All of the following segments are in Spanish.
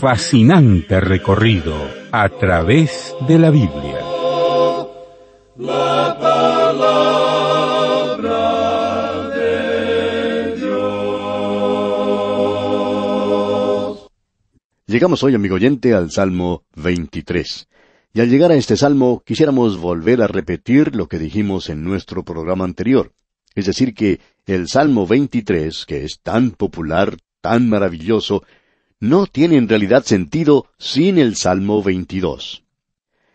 fascinante recorrido a través de la Biblia. Llegamos hoy, amigo oyente, al Salmo 23. Y al llegar a este salmo, quisiéramos volver a repetir lo que dijimos en nuestro programa anterior. Es decir, que el Salmo 23, que es tan popular, tan maravilloso, no tiene en realidad sentido sin el Salmo 22.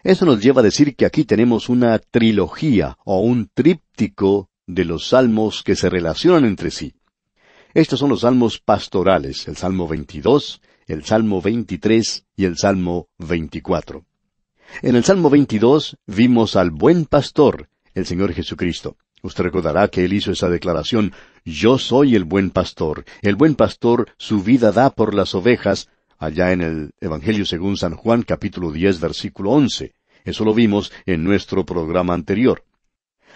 Eso nos lleva a decir que aquí tenemos una trilogía o un tríptico de los salmos que se relacionan entre sí. Estos son los salmos pastorales, el Salmo 22, el Salmo 23 y el Salmo 24. En el Salmo 22 vimos al buen pastor, el Señor Jesucristo. Usted recordará que él hizo esa declaración, Yo soy el buen pastor, el buen pastor su vida da por las ovejas, allá en el Evangelio según San Juan capítulo 10 versículo 11. Eso lo vimos en nuestro programa anterior.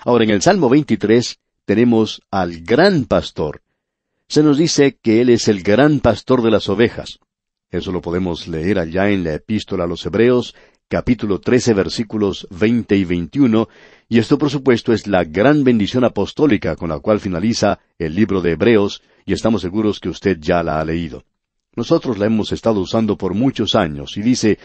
Ahora en el Salmo 23 tenemos al gran pastor. Se nos dice que él es el gran pastor de las ovejas. Eso lo podemos leer allá en la epístola a los Hebreos capítulo 13, versículos 20 y 21, y esto por supuesto es la gran bendición apostólica con la cual finaliza el libro de Hebreos, y estamos seguros que usted ya la ha leído. Nosotros la hemos estado usando por muchos años, y dice,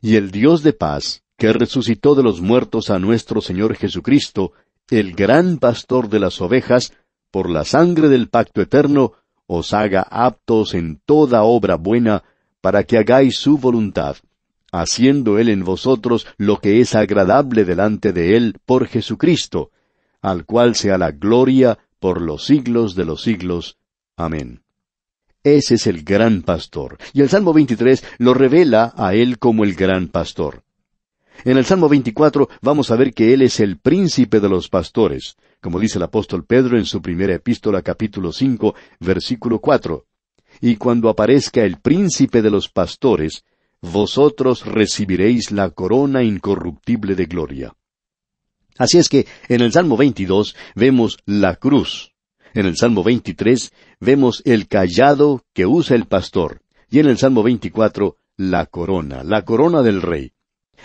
Y el Dios de paz, que resucitó de los muertos a nuestro Señor Jesucristo, el gran pastor de las ovejas, por la sangre del pacto eterno, os haga aptos en toda obra buena, para que hagáis su voluntad, haciendo Él en vosotros lo que es agradable delante de Él por Jesucristo, al cual sea la gloria por los siglos de los siglos. Amén. Ese es el gran pastor, y el Salmo 23 lo revela a Él como el gran pastor. En el Salmo 24 vamos a ver que Él es el príncipe de los pastores, como dice el apóstol Pedro en su primera epístola capítulo 5, versículo 4. Y cuando aparezca el príncipe de los pastores, vosotros recibiréis la corona incorruptible de gloria. Así es que en el Salmo 22 vemos la cruz, en el Salmo 23 vemos el callado que usa el pastor, y en el Salmo 24 la corona, la corona del rey.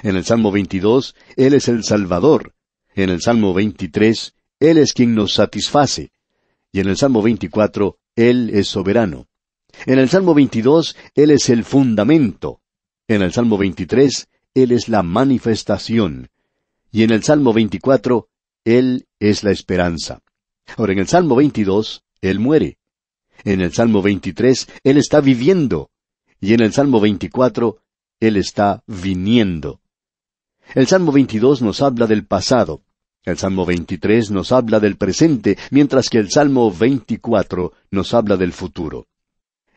En el Salmo 22 Él es el Salvador, en el Salmo 23 Él es quien nos satisface, y en el Salmo 24 Él es soberano. En el Salmo 22 Él es el fundamento, en el Salmo 23, Él es la manifestación. Y en el Salmo 24, Él es la esperanza. Ahora, en el Salmo 22, Él muere. En el Salmo 23, Él está viviendo. Y en el Salmo 24, Él está viniendo. El Salmo 22 nos habla del pasado. El Salmo 23 nos habla del presente, mientras que el Salmo 24 nos habla del futuro.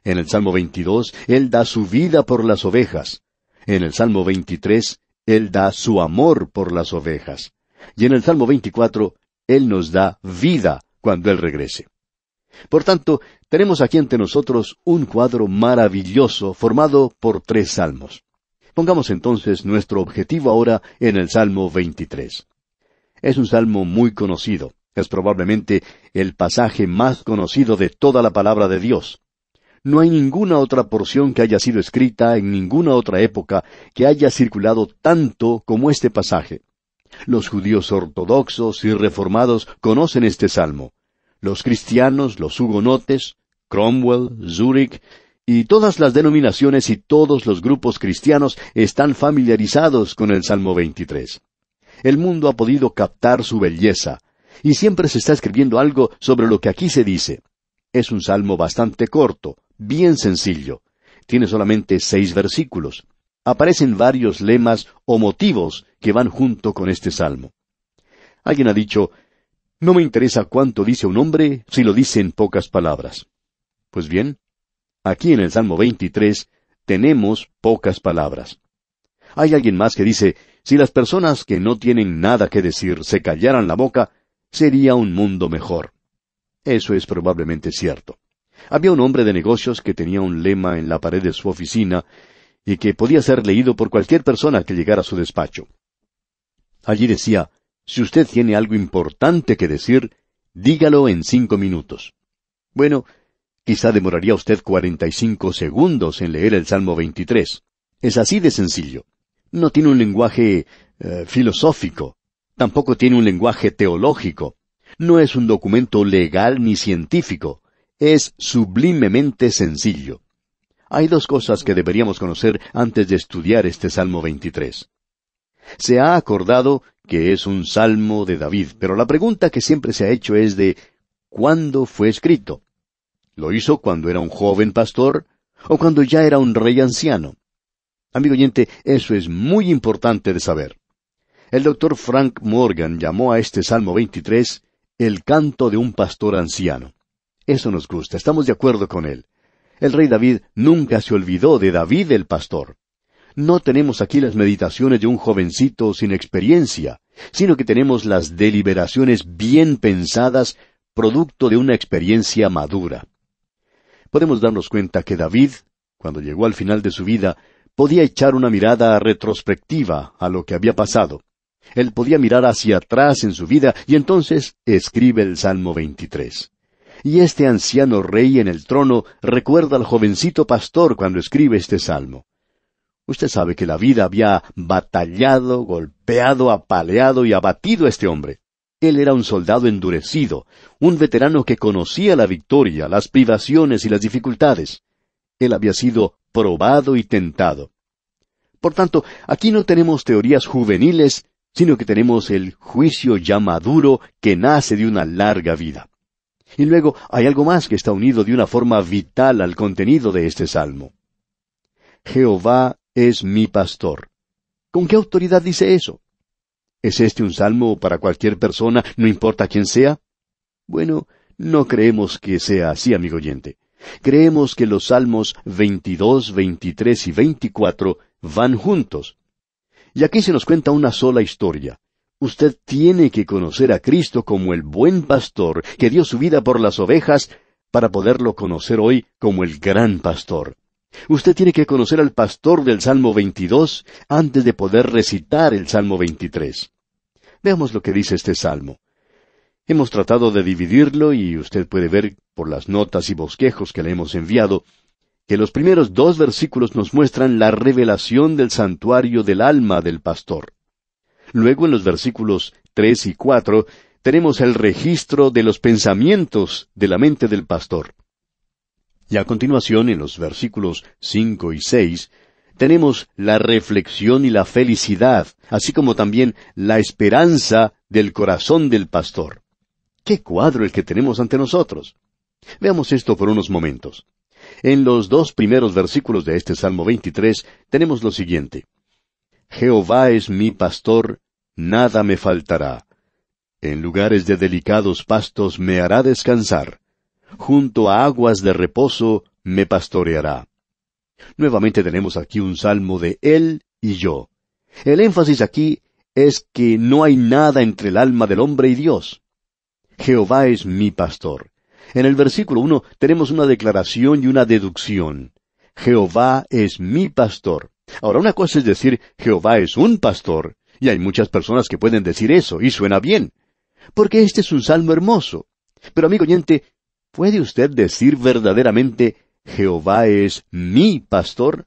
En el Salmo 22, Él da su vida por las ovejas. En el Salmo 23, Él da su amor por las ovejas. Y en el Salmo 24, Él nos da vida cuando Él regrese. Por tanto, tenemos aquí ante nosotros un cuadro maravilloso formado por tres salmos. Pongamos entonces nuestro objetivo ahora en el Salmo 23. Es un salmo muy conocido. Es probablemente el pasaje más conocido de toda la palabra de Dios. No hay ninguna otra porción que haya sido escrita en ninguna otra época que haya circulado tanto como este pasaje. Los judíos ortodoxos y reformados conocen este salmo. Los cristianos, los hugonotes, Cromwell, Zurich, y todas las denominaciones y todos los grupos cristianos están familiarizados con el Salmo 23. El mundo ha podido captar su belleza, y siempre se está escribiendo algo sobre lo que aquí se dice. Es un salmo bastante corto, bien sencillo. Tiene solamente seis versículos. Aparecen varios lemas o motivos que van junto con este salmo. Alguien ha dicho, no me interesa cuánto dice un hombre si lo dice en pocas palabras. Pues bien, aquí en el Salmo 23 tenemos pocas palabras. Hay alguien más que dice, si las personas que no tienen nada que decir se callaran la boca, sería un mundo mejor. Eso es probablemente cierto. Había un hombre de negocios que tenía un lema en la pared de su oficina y que podía ser leído por cualquier persona que llegara a su despacho. Allí decía, si usted tiene algo importante que decir, dígalo en cinco minutos. Bueno, quizá demoraría usted cuarenta y cinco segundos en leer el Salmo 23. Es así de sencillo. No tiene un lenguaje eh, filosófico, tampoco tiene un lenguaje teológico no es un documento legal ni científico, es sublimemente sencillo. Hay dos cosas que deberíamos conocer antes de estudiar este Salmo 23. Se ha acordado que es un salmo de David, pero la pregunta que siempre se ha hecho es de ¿cuándo fue escrito? ¿Lo hizo cuando era un joven pastor o cuando ya era un rey anciano? Amigo oyente, eso es muy importante de saber. El doctor Frank Morgan llamó a este Salmo 23 el canto de un pastor anciano. Eso nos gusta, estamos de acuerdo con él. El rey David nunca se olvidó de David el pastor. No tenemos aquí las meditaciones de un jovencito sin experiencia, sino que tenemos las deliberaciones bien pensadas, producto de una experiencia madura. Podemos darnos cuenta que David, cuando llegó al final de su vida, podía echar una mirada retrospectiva a lo que había pasado. Él podía mirar hacia atrás en su vida y entonces escribe el Salmo 23. Y este anciano rey en el trono recuerda al jovencito pastor cuando escribe este salmo. Usted sabe que la vida había batallado, golpeado, apaleado y abatido a este hombre. Él era un soldado endurecido, un veterano que conocía la victoria, las privaciones y las dificultades. Él había sido probado y tentado. Por tanto, aquí no tenemos teorías juveniles sino que tenemos el juicio ya maduro que nace de una larga vida. Y luego hay algo más que está unido de una forma vital al contenido de este salmo. Jehová es mi pastor. ¿Con qué autoridad dice eso? ¿Es este un salmo para cualquier persona, no importa quién sea? Bueno, no creemos que sea así, amigo oyente. Creemos que los salmos 22, 23 y 24 van juntos, y aquí se nos cuenta una sola historia. Usted tiene que conocer a Cristo como el buen pastor que dio su vida por las ovejas para poderlo conocer hoy como el gran pastor. Usted tiene que conocer al pastor del Salmo 22 antes de poder recitar el Salmo 23. Veamos lo que dice este Salmo. Hemos tratado de dividirlo y usted puede ver por las notas y bosquejos que le hemos enviado los primeros dos versículos nos muestran la revelación del santuario del alma del pastor. Luego en los versículos tres y cuatro tenemos el registro de los pensamientos de la mente del pastor. Y a continuación, en los versículos cinco y seis, tenemos la reflexión y la felicidad, así como también la esperanza del corazón del pastor. ¡Qué cuadro el que tenemos ante nosotros! Veamos esto por unos momentos. En los dos primeros versículos de este Salmo 23 tenemos lo siguiente. Jehová es mi pastor, nada me faltará. En lugares de delicados pastos me hará descansar. Junto a aguas de reposo me pastoreará. Nuevamente tenemos aquí un salmo de Él y yo. El énfasis aquí es que no hay nada entre el alma del hombre y Dios. Jehová es mi pastor. En el versículo uno tenemos una declaración y una deducción. Jehová es mi pastor. Ahora, una cosa es decir Jehová es un pastor, y hay muchas personas que pueden decir eso, y suena bien, porque este es un salmo hermoso. Pero, amigo oyente, ¿puede usted decir verdaderamente Jehová es mi pastor?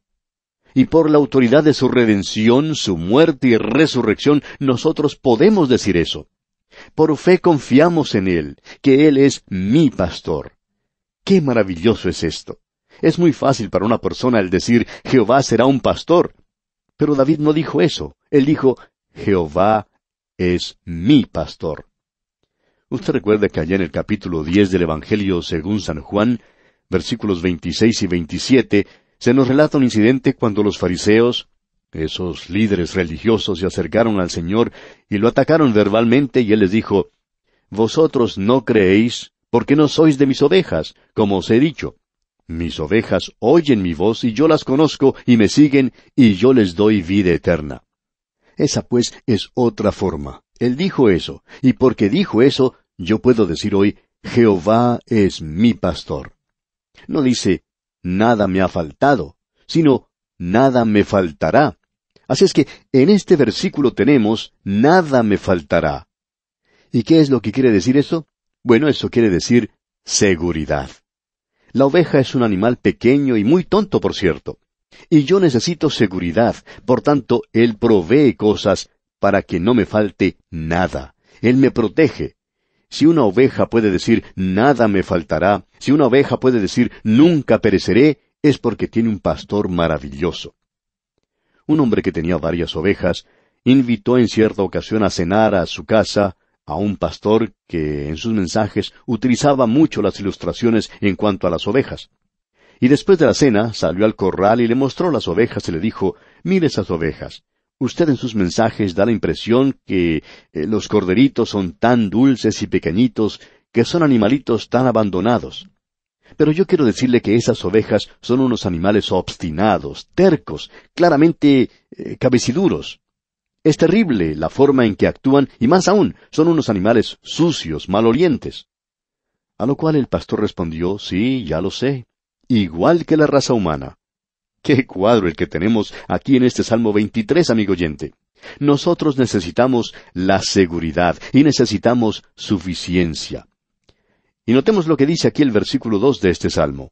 Y por la autoridad de su redención, su muerte y resurrección, nosotros podemos decir eso. Por fe confiamos en Él, que Él es mi pastor. ¡Qué maravilloso es esto! Es muy fácil para una persona el decir, Jehová será un pastor. Pero David no dijo eso. Él dijo, Jehová es mi pastor. Usted recuerda que allá en el capítulo diez del Evangelio según San Juan, versículos veintiséis y veintisiete, se nos relata un incidente cuando los fariseos, esos líderes religiosos se acercaron al Señor y lo atacaron verbalmente y él les dijo, Vosotros no creéis porque no sois de mis ovejas, como os he dicho. Mis ovejas oyen mi voz y yo las conozco y me siguen y yo les doy vida eterna. Esa pues es otra forma. Él dijo eso, y porque dijo eso, yo puedo decir hoy, Jehová es mi pastor. No dice, nada me ha faltado, sino, nada me faltará. Así es que en este versículo tenemos, nada me faltará. ¿Y qué es lo que quiere decir eso? Bueno, eso quiere decir seguridad. La oveja es un animal pequeño y muy tonto, por cierto. Y yo necesito seguridad, por tanto, Él provee cosas para que no me falte nada. Él me protege. Si una oveja puede decir nada me faltará, si una oveja puede decir nunca pereceré, es porque tiene un pastor maravilloso. Un hombre que tenía varias ovejas invitó en cierta ocasión a cenar a su casa a un pastor que en sus mensajes utilizaba mucho las ilustraciones en cuanto a las ovejas. Y después de la cena salió al corral y le mostró las ovejas y le dijo, mire esas ovejas. Usted en sus mensajes da la impresión que eh, los corderitos son tan dulces y pequeñitos, que son animalitos tan abandonados. Pero yo quiero decirle que esas ovejas son unos animales obstinados, tercos, claramente eh, cabeciduros. Es terrible la forma en que actúan y más aún, son unos animales sucios, malolientes. A lo cual el pastor respondió, sí, ya lo sé, igual que la raza humana. Qué cuadro el que tenemos aquí en este Salmo 23, amigo oyente. Nosotros necesitamos la seguridad y necesitamos suficiencia. Y notemos lo que dice aquí el versículo 2 de este salmo.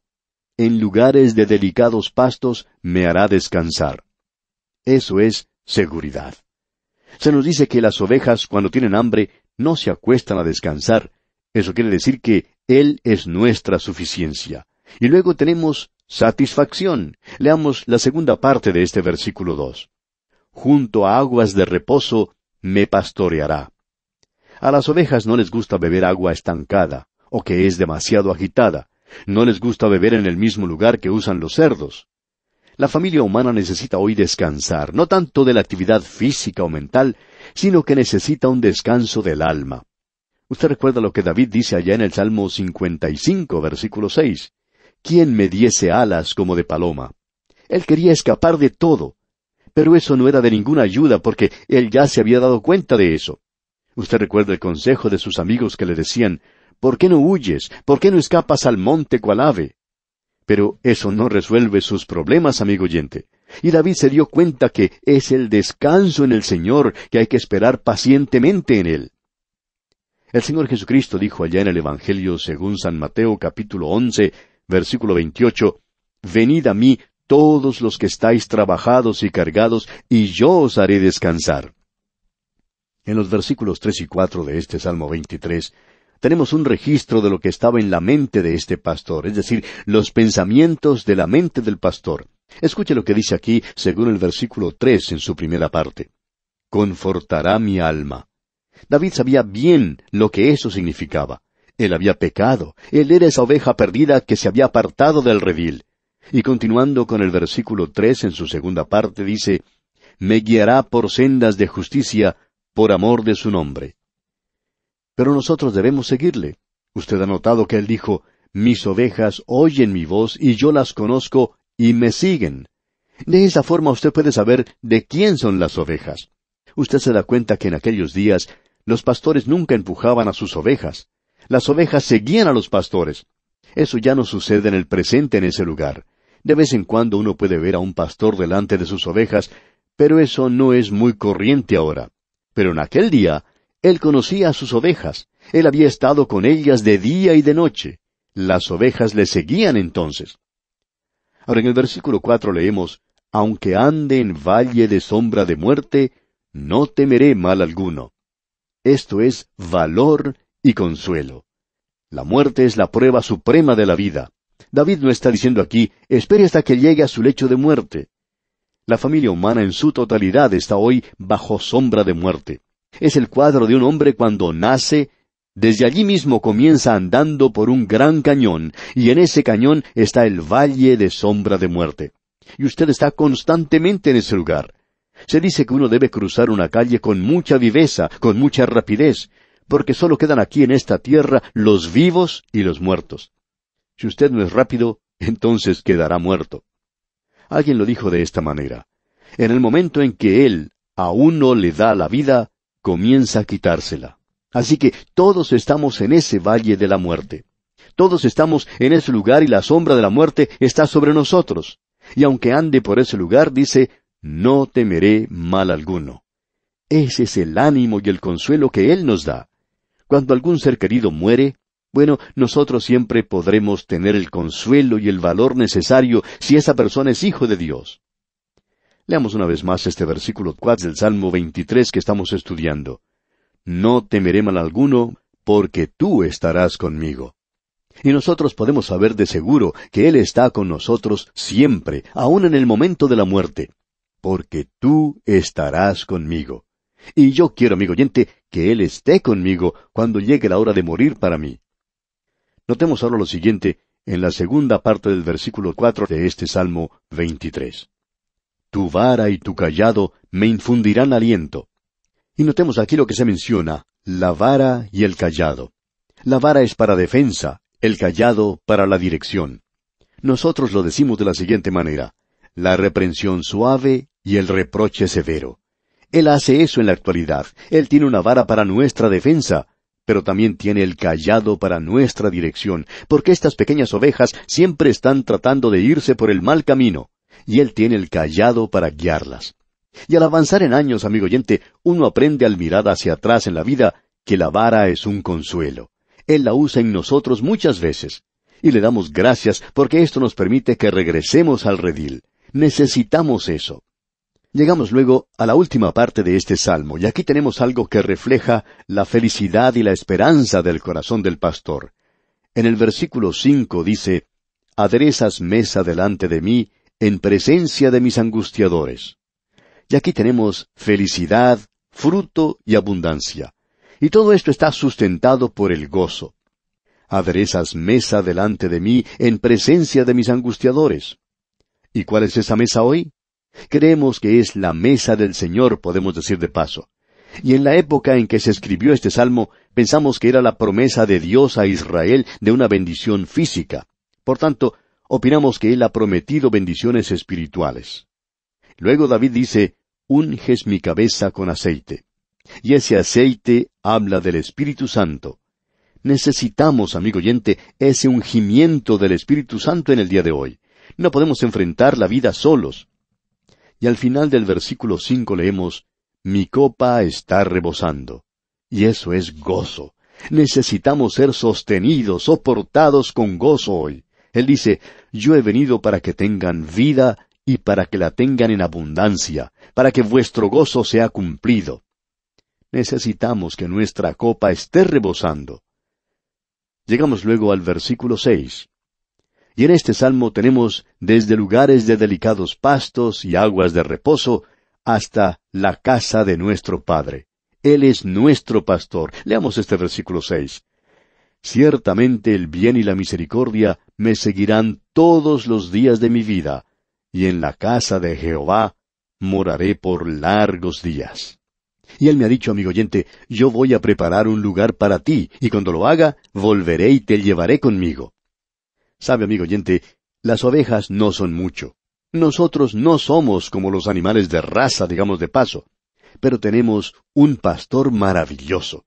En lugares de delicados pastos me hará descansar. Eso es seguridad. Se nos dice que las ovejas, cuando tienen hambre, no se acuestan a descansar. Eso quiere decir que Él es nuestra suficiencia. Y luego tenemos satisfacción. Leamos la segunda parte de este versículo 2. Junto a aguas de reposo me pastoreará. A las ovejas no les gusta beber agua estancada o que es demasiado agitada. No les gusta beber en el mismo lugar que usan los cerdos. La familia humana necesita hoy descansar, no tanto de la actividad física o mental, sino que necesita un descanso del alma. Usted recuerda lo que David dice allá en el Salmo 55, versículo 6. ¿Quién me diese alas como de paloma? Él quería escapar de todo. Pero eso no era de ninguna ayuda porque él ya se había dado cuenta de eso. Usted recuerda el consejo de sus amigos que le decían, ¿Por qué no huyes? ¿Por qué no escapas al monte cual ave? Pero eso no resuelve sus problemas, amigo oyente. Y David se dio cuenta que es el descanso en el Señor que hay que esperar pacientemente en él. El Señor Jesucristo dijo allá en el Evangelio según San Mateo capítulo once, versículo veintiocho, Venid a mí todos los que estáis trabajados y cargados, y yo os haré descansar. En los versículos tres y cuatro de este Salmo veintitrés, tenemos un registro de lo que estaba en la mente de este pastor, es decir, los pensamientos de la mente del pastor. Escuche lo que dice aquí, según el versículo tres en su primera parte. Confortará mi alma. David sabía bien lo que eso significaba. Él había pecado, él era esa oveja perdida que se había apartado del redil. Y continuando con el versículo tres en su segunda parte dice, Me guiará por sendas de justicia, por amor de su nombre. Pero nosotros debemos seguirle. Usted ha notado que él dijo, mis ovejas oyen mi voz y yo las conozco y me siguen. De esa forma usted puede saber de quién son las ovejas. Usted se da cuenta que en aquellos días los pastores nunca empujaban a sus ovejas. Las ovejas seguían a los pastores. Eso ya no sucede en el presente en ese lugar. De vez en cuando uno puede ver a un pastor delante de sus ovejas, pero eso no es muy corriente ahora. Pero en aquel día él conocía a sus ovejas. Él había estado con ellas de día y de noche. Las ovejas le seguían entonces. Ahora en el versículo cuatro leemos, Aunque ande en valle de sombra de muerte, no temeré mal alguno. Esto es valor y consuelo. La muerte es la prueba suprema de la vida. David no está diciendo aquí, espere hasta que llegue a su lecho de muerte. La familia humana en su totalidad está hoy bajo sombra de muerte. Es el cuadro de un hombre cuando nace, desde allí mismo comienza andando por un gran cañón, y en ese cañón está el valle de sombra de muerte. Y usted está constantemente en ese lugar. Se dice que uno debe cruzar una calle con mucha viveza, con mucha rapidez, porque solo quedan aquí en esta tierra los vivos y los muertos. Si usted no es rápido, entonces quedará muerto. Alguien lo dijo de esta manera. En el momento en que Él a uno le da la vida, comienza a quitársela. Así que todos estamos en ese valle de la muerte. Todos estamos en ese lugar y la sombra de la muerte está sobre nosotros. Y aunque ande por ese lugar, dice, no temeré mal alguno. Ese es el ánimo y el consuelo que Él nos da. Cuando algún ser querido muere, bueno, nosotros siempre podremos tener el consuelo y el valor necesario si esa persona es hijo de Dios. Leamos una vez más este versículo 4 del Salmo 23 que estamos estudiando. No temeré mal alguno, porque tú estarás conmigo. Y nosotros podemos saber de seguro que Él está con nosotros siempre, aun en el momento de la muerte, porque tú estarás conmigo. Y yo quiero, amigo oyente, que Él esté conmigo cuando llegue la hora de morir para mí. Notemos ahora lo siguiente en la segunda parte del versículo cuatro de este Salmo 23 tu vara y tu callado me infundirán aliento. Y notemos aquí lo que se menciona, la vara y el callado. La vara es para defensa, el callado para la dirección. Nosotros lo decimos de la siguiente manera, la reprensión suave y el reproche severo. Él hace eso en la actualidad. Él tiene una vara para nuestra defensa, pero también tiene el callado para nuestra dirección, porque estas pequeñas ovejas siempre están tratando de irse por el mal camino y Él tiene el callado para guiarlas. Y al avanzar en años, amigo oyente, uno aprende al mirar hacia atrás en la vida que la vara es un consuelo. Él la usa en nosotros muchas veces. Y le damos gracias porque esto nos permite que regresemos al redil. Necesitamos eso. Llegamos luego a la última parte de este salmo, y aquí tenemos algo que refleja la felicidad y la esperanza del corazón del pastor. En el versículo cinco dice Aderezas mesa delante de mí en presencia de mis angustiadores. Y aquí tenemos felicidad, fruto y abundancia. Y todo esto está sustentado por el gozo. Aderezas mesa delante de mí en presencia de mis angustiadores. ¿Y cuál es esa mesa hoy? Creemos que es la mesa del Señor, podemos decir de paso. Y en la época en que se escribió este salmo, pensamos que era la promesa de Dios a Israel de una bendición física. Por tanto, opinamos que él ha prometido bendiciones espirituales. Luego David dice, unges mi cabeza con aceite. Y ese aceite habla del Espíritu Santo. Necesitamos, amigo oyente, ese ungimiento del Espíritu Santo en el día de hoy. No podemos enfrentar la vida solos. Y al final del versículo cinco leemos, Mi copa está rebosando. Y eso es gozo. Necesitamos ser sostenidos, soportados con gozo hoy. Él dice, yo he venido para que tengan vida y para que la tengan en abundancia, para que vuestro gozo sea cumplido. Necesitamos que nuestra copa esté rebosando. Llegamos luego al versículo seis. Y en este salmo tenemos desde lugares de delicados pastos y aguas de reposo hasta la casa de nuestro Padre. Él es nuestro pastor. Leamos este versículo seis. Ciertamente el bien y la misericordia me seguirán todos los días de mi vida, y en la casa de Jehová moraré por largos días. Y él me ha dicho, amigo oyente, yo voy a preparar un lugar para ti, y cuando lo haga, volveré y te llevaré conmigo. Sabe, amigo oyente, las ovejas no son mucho. Nosotros no somos como los animales de raza, digamos de paso, pero tenemos un pastor maravilloso.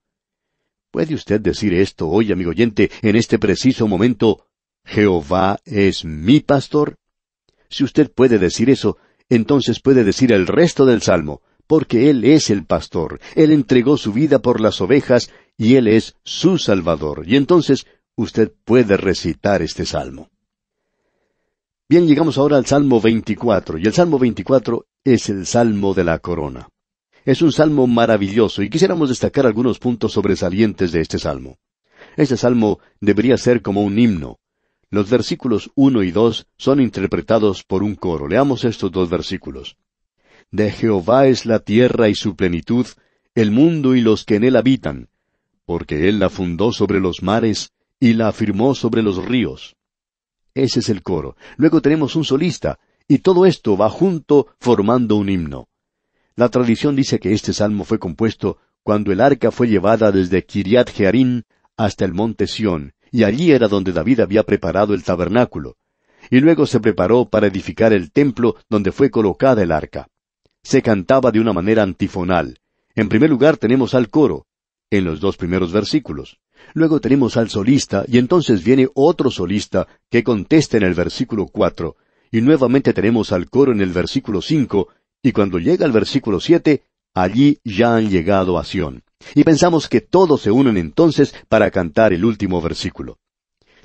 ¿Puede usted decir esto hoy, amigo oyente, en este preciso momento? Jehová es mi pastor. Si usted puede decir eso, entonces puede decir el resto del Salmo, porque Él es el pastor, Él entregó su vida por las ovejas, y Él es su Salvador. Y entonces usted puede recitar este Salmo. Bien, llegamos ahora al Salmo 24, y el Salmo 24 es el Salmo de la Corona. Es un salmo maravilloso y quisiéramos destacar algunos puntos sobresalientes de este salmo. Este salmo debería ser como un himno. Los versículos uno y dos son interpretados por un coro. Leamos estos dos versículos. De Jehová es la tierra y su plenitud, el mundo y los que en él habitan, porque él la fundó sobre los mares y la afirmó sobre los ríos. Ese es el coro. Luego tenemos un solista, y todo esto va junto formando un himno. La tradición dice que este salmo fue compuesto cuando el arca fue llevada desde Kiriat Jearim hasta el monte Sión, y allí era donde David había preparado el tabernáculo. Y luego se preparó para edificar el templo donde fue colocada el arca. Se cantaba de una manera antifonal. En primer lugar tenemos al coro, en los dos primeros versículos. Luego tenemos al solista, y entonces viene otro solista que contesta en el versículo cuatro, y nuevamente tenemos al coro en el versículo cinco, y cuando llega el versículo siete, allí ya han llegado a Sión. Y pensamos que todos se unen entonces para cantar el último versículo.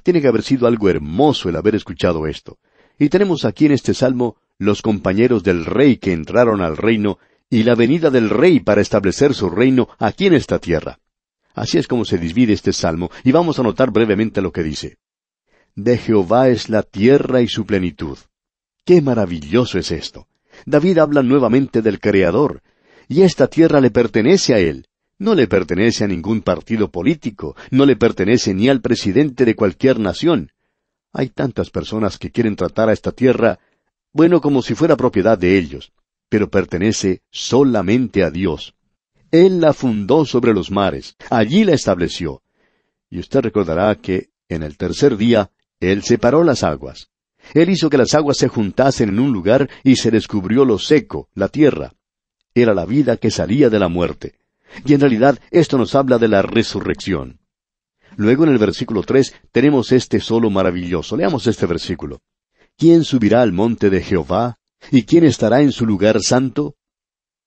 Tiene que haber sido algo hermoso el haber escuchado esto. Y tenemos aquí en este salmo los compañeros del rey que entraron al reino y la venida del rey para establecer su reino aquí en esta tierra. Así es como se divide este salmo, y vamos a notar brevemente lo que dice. De Jehová es la tierra y su plenitud. ¡Qué maravilloso es esto! David habla nuevamente del Creador, y esta tierra le pertenece a él. No le pertenece a ningún partido político, no le pertenece ni al presidente de cualquier nación. Hay tantas personas que quieren tratar a esta tierra, bueno, como si fuera propiedad de ellos, pero pertenece solamente a Dios. Él la fundó sobre los mares, allí la estableció. Y usted recordará que en el tercer día Él separó las aguas. Él hizo que las aguas se juntasen en un lugar y se descubrió lo seco, la tierra. Era la vida que salía de la muerte. Y en realidad esto nos habla de la resurrección. Luego en el versículo tres tenemos este solo maravilloso. Leamos este versículo. ¿Quién subirá al monte de Jehová? ¿Y quién estará en su lugar santo?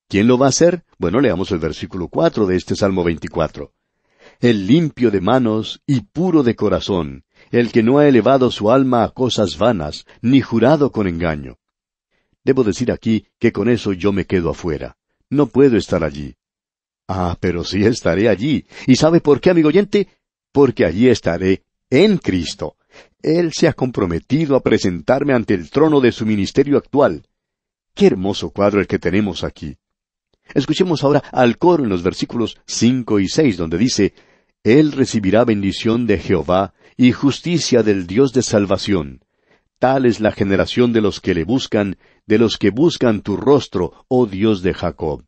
¿Quién lo va a hacer? Bueno, leamos el versículo cuatro de este Salmo 24. El limpio de manos y puro de corazón, el que no ha elevado su alma a cosas vanas, ni jurado con engaño. Debo decir aquí que con eso yo me quedo afuera. No puedo estar allí. Ah, pero sí estaré allí. ¿Y sabe por qué, amigo oyente? Porque allí estaré en Cristo. Él se ha comprometido a presentarme ante el trono de su ministerio actual. Qué hermoso cuadro el que tenemos aquí. Escuchemos ahora al coro en los versículos cinco y seis, donde dice él recibirá bendición de Jehová y justicia del Dios de salvación. Tal es la generación de los que le buscan, de los que buscan tu rostro, oh Dios de Jacob.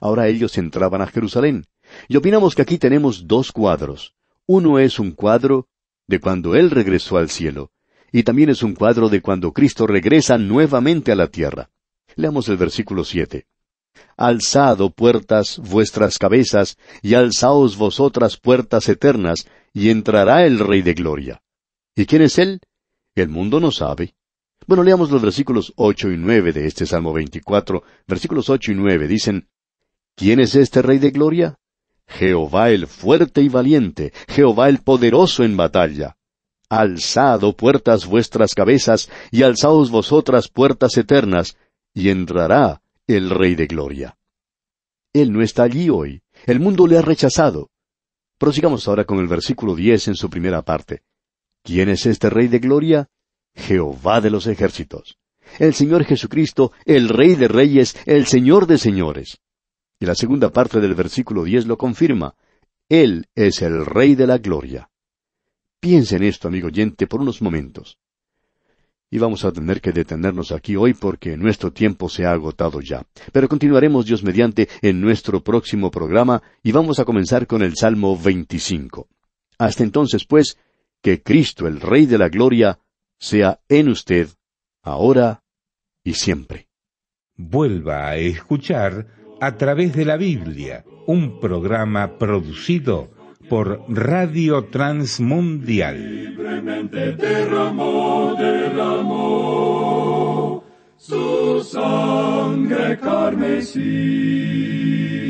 Ahora ellos entraban a Jerusalén. Y opinamos que aquí tenemos dos cuadros. Uno es un cuadro de cuando Él regresó al cielo, y también es un cuadro de cuando Cristo regresa nuevamente a la tierra. Leamos el versículo siete. «Alzado puertas, vuestras cabezas, y alzaos vosotras puertas eternas, y entrará el Rey de Gloria. ¿Y quién es él? El mundo no sabe. Bueno, leamos los versículos ocho y nueve de este Salmo veinticuatro. Versículos ocho y nueve dicen ¿Quién es este Rey de Gloria? Jehová el fuerte y valiente, Jehová el poderoso en batalla. Alzado puertas, vuestras cabezas, y alzaos vosotras puertas eternas, y entrará el Rey de Gloria. Él no está allí hoy. El mundo le ha rechazado. Prosigamos ahora con el versículo diez en su primera parte. ¿Quién es este Rey de Gloria? Jehová de los ejércitos. El Señor Jesucristo, el Rey de Reyes, el Señor de Señores. Y la segunda parte del versículo diez lo confirma. Él es el Rey de la Gloria. Piensa en esto, amigo oyente, por unos momentos. Y vamos a tener que detenernos aquí hoy porque nuestro tiempo se ha agotado ya. Pero continuaremos Dios mediante en nuestro próximo programa y vamos a comenzar con el Salmo 25. Hasta entonces, pues, que Cristo, el Rey de la Gloria, sea en usted, ahora y siempre. Vuelva a escuchar a través de la Biblia, un programa producido por Radio Transmundial. Libremente derramó, derramó su sangre carmesí.